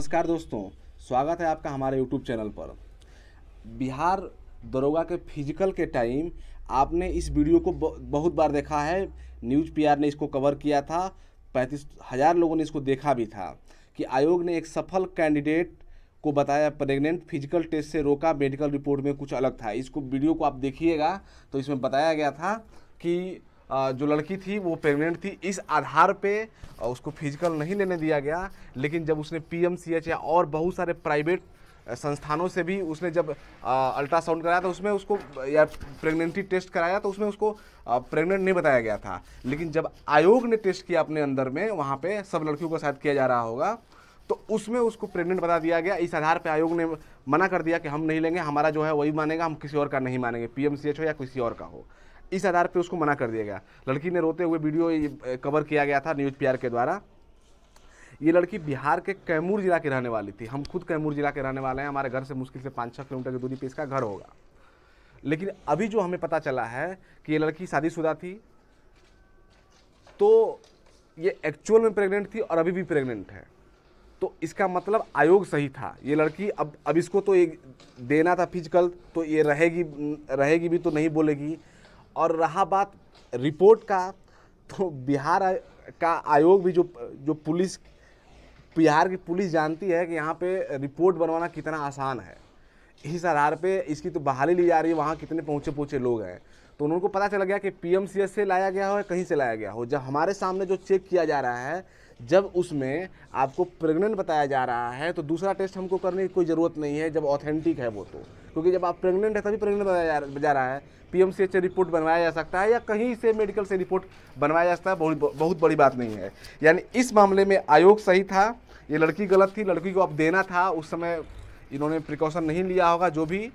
नमस्कार दोस्तों स्वागत है आपका हमारे यूट्यूब चैनल पर बिहार दरोगा के फिजिकल के टाइम आपने इस वीडियो को बहुत बार देखा है न्यूज़ पीआर ने इसको कवर किया था पैंतीस हज़ार लोगों ने इसको देखा भी था कि आयोग ने एक सफल कैंडिडेट को बताया प्रेग्नेंट फिजिकल टेस्ट से रोका मेडिकल रिपोर्ट में कुछ अलग था इसको वीडियो को आप देखिएगा तो इसमें बताया गया था कि जो लड़की थी वो प्रेग्नेंट थी इस आधार पे उसको फिजिकल नहीं लेने दिया गया लेकिन जब उसने पीएमसीएच या और बहुत सारे प्राइवेट संस्थानों से भी उसने जब अल्ट्रासाउंड कराया था उसमें उसको या प्रेगनेंसी टेस्ट कराया तो उसमें उसको प्रेग्नेंट तो नहीं बताया गया था लेकिन जब आयोग ने टेस्ट किया अपने अंदर में वहाँ पर सब लड़कियों को शायद किया जा रहा होगा तो उसमें उसको प्रेग्नेंट बता दिया गया इस आधार पर आयोग ने मना कर दिया कि हम नहीं लेंगे हमारा जो है वही मानेगा हम किसी और का नहीं मानेंगे पीएमसीएच हो या किसी और का हो इस आधार पर उसको मना कर दिया गया लड़की ने रोते हुए वीडियो कवर किया गया था न्यूज़ पी के द्वारा ये लड़की बिहार के कैमूर जिला की रहने वाली थी हम खुद कैमूर जिला के रहने वाले हैं हमारे घर से मुश्किल से पाँच छः किलोमीटर की दूरी पे इसका घर होगा लेकिन अभी जो हमें पता चला है कि ये लड़की शादीशुदा थी तो ये एक्चुअल में प्रेग्नेंट थी और अभी भी प्रेग्नेंट है तो इसका मतलब आयोग सही था ये लड़की अब अब इसको तो एक देना था फिजिकल तो ये रहेगी रहेगी भी तो नहीं बोलेगी और रहा बात रिपोर्ट का तो बिहार का आयोग भी जो जो पुलिस बिहार की पुलिस जानती है कि यहाँ पे रिपोर्ट बनवाना कितना आसान है इस आधार पे इसकी तो बहाली ली जा रही है वहाँ कितने पहुँचे पहुँचे लोग हैं तो उनको पता चला गया कि पीएमसीएच से लाया गया हो या कहीं से लाया गया हो जब हमारे सामने जो चेक किया जा रहा है जब उसमें आपको प्रेग्नेंट बताया जा रहा है तो दूसरा टेस्ट हमको करने की कोई ज़रूरत नहीं है जब ऑथेंटिक है वो तो क्योंकि जब आप प्रेग्नेंट है तभी प्रेग्नेंट बताया जा रहा है पीएमसीएच से रिपोर्ट बनवाया जा सकता है या कहीं से मेडिकल से रिपोर्ट बनवाया जा सकता है बहुत बहुत बड़ी बात नहीं है यानी इस मामले में आयोग सही था ये लड़की गलत थी लड़की को अब देना था उस समय इन्होंने प्रिकॉशन नहीं लिया होगा जो भी